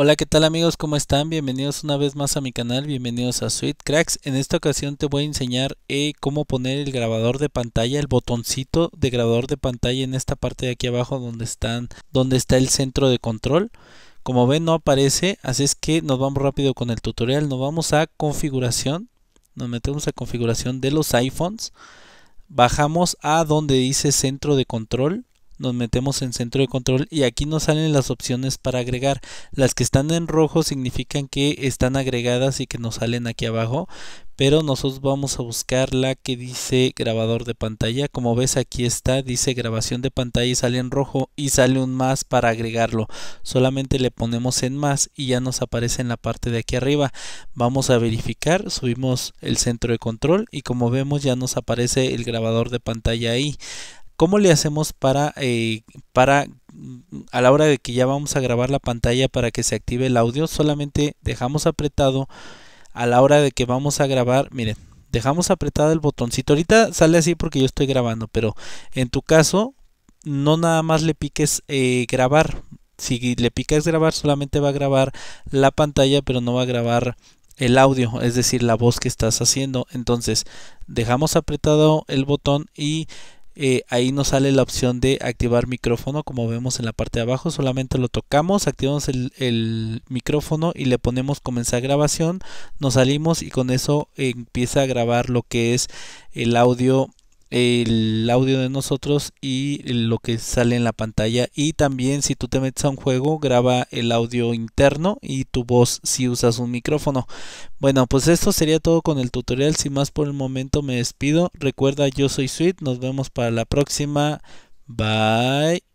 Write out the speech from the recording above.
Hola, ¿qué tal amigos? ¿Cómo están? Bienvenidos una vez más a mi canal, bienvenidos a Sweet Cracks. En esta ocasión te voy a enseñar eh, cómo poner el grabador de pantalla, el botoncito de grabador de pantalla en esta parte de aquí abajo donde, están, donde está el centro de control. Como ven no aparece, así es que nos vamos rápido con el tutorial. Nos vamos a configuración, nos metemos a configuración de los iPhones. Bajamos a donde dice centro de control nos metemos en centro de control y aquí nos salen las opciones para agregar. Las que están en rojo significan que están agregadas y que nos salen aquí abajo, pero nosotros vamos a buscar la que dice grabador de pantalla. Como ves aquí está, dice grabación de pantalla y sale en rojo y sale un más para agregarlo. Solamente le ponemos en más y ya nos aparece en la parte de aquí arriba. Vamos a verificar, subimos el centro de control y como vemos ya nos aparece el grabador de pantalla ahí. ¿Cómo le hacemos para, eh, para mm, a la hora de que ya vamos a grabar la pantalla para que se active el audio? Solamente dejamos apretado a la hora de que vamos a grabar. Miren, dejamos apretado el botoncito. Ahorita sale así porque yo estoy grabando, pero en tu caso no nada más le piques eh, grabar. Si le picas grabar solamente va a grabar la pantalla, pero no va a grabar el audio, es decir, la voz que estás haciendo. Entonces, dejamos apretado el botón y eh, ahí nos sale la opción de activar micrófono como vemos en la parte de abajo solamente lo tocamos activamos el, el micrófono y le ponemos comenzar grabación nos salimos y con eso empieza a grabar lo que es el audio el audio de nosotros y lo que sale en la pantalla y también si tú te metes a un juego graba el audio interno y tu voz si usas un micrófono bueno pues esto sería todo con el tutorial sin más por el momento me despido recuerda yo soy Sweet nos vemos para la próxima bye